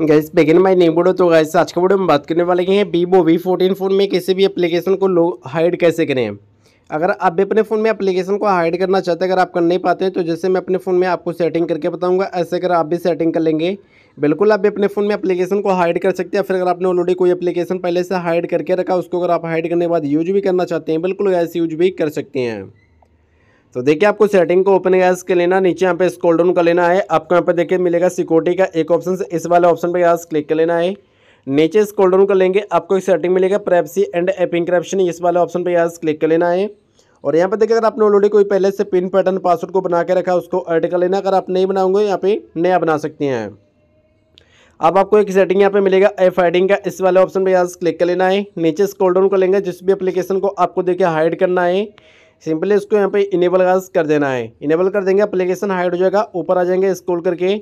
gas begin माई नहीं बोडो तो gas आज का वीडियो में बात करने वाले हैं वीवो वी फोर्टीन फ़ोन में किसी भी एप्लीकेशन को लोग हाइड कैसे करें अगर आप भी अपने फ़ोन में एप्लीकेशन को हाइड करना चाहते हैं अगर आप कर नहीं पाते हैं तो जैसे मैं अपने फ़ोन में आपको सेटिंग करके बताऊंगा ऐसे अगर आप भी सेटिंग कर लेंगे बिल्कुल आप भी अपने फ़ोन में एप्लीकेशन को हाइड कर सकते हैं फिर अगर आपने ऑलरेडी कोई एप्लीकेशन पहले से हाइड करके रखा उसको अगर आप हाइड करने के बाद यूज भी करना चाहते हैं बिल्कुल गैस यूज भी कर सकते हैं तो देखिए आपको सेटिंग को ओपन गैस के लेना नीचे यहाँ पे स्कोल डाउन कर लेना है आपको यहाँ पे देखिए मिलेगा सिक्योरिटी का एक ऑप्शन इस वाले ऑप्शन पर गैस क्लिक कर लेना है नीचे स्कोल डाउन कर लेंगे आपको एक सेटिंग मिलेगा प्राइवेसी एंड एप इंक्रप्शन इस वाले ऑप्शन पर गैस क्लिक कर लेना है और यहाँ पर देखिए अगर आपने ऑलरेडी कोई पहले से पिन पैटर्न पासवर्ड को बना के रखा उसको ऐड कर लेना अगर आप नहीं बनाओगे यहाँ पे नया बना सकते हैं अब आपको एक सेटिंग यहाँ पे मिलेगा एफ हाइडिंग का इस वाले ऑप्शन पे यहाँ क्लिक कर लेना है नीचे स्कोल डाउन कर लेंगे जिस भी एप्लीकेशन को आपको देखिए हाइड करना है सिंपली इसको यहाँ पे इनेबल का कर देना है इनेबल कर देंगे अप्लीकेशन हाइड हो जाएगा ऊपर आ जाएंगे स्क्रॉल करके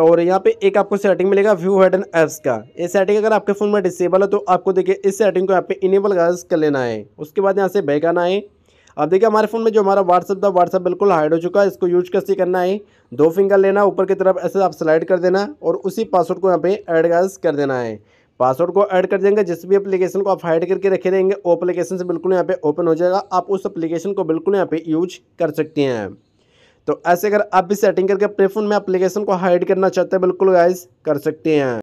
और यहाँ पे एक आपको सेटिंग मिलेगा व्यू हेड एंड ऐप्स का ये सेटिंग अगर आपके फ़ोन में डिसेबल है तो आपको देखिए इस सेटिंग को यहाँ पे इनेबल कर लेना है उसके बाद यहाँ से बैक आना है अब देखिए हमारे फ़ोन में जो हमारा व्हाट्सअप था व्हाट्सअप बिल्कुल हाइड हो चुका है इसको यूज कैसे करना है दो फिंगर लेना ऊपर की तरफ ऐसे आप स्लाइड कर देना और उसी पासवर्ड को यहाँ पर एडगाज कर देना है पासवर्ड को ऐड कर देंगे जिस भी एप्लीकेशन को आप हाइड करके रखे रहेंगे वो एप्लीकेशन से बिल्कुल यहाँ पे ओपन हो जाएगा आप उस एप्लीकेशन को बिल्कुल यहाँ पे यूज कर सकते हैं तो ऐसे अगर आप भी सेटिंग करके अपने फ़ोन में एप्लीकेशन को हाइड करना चाहते हैं बिल्कुल गाइज कर सकते हैं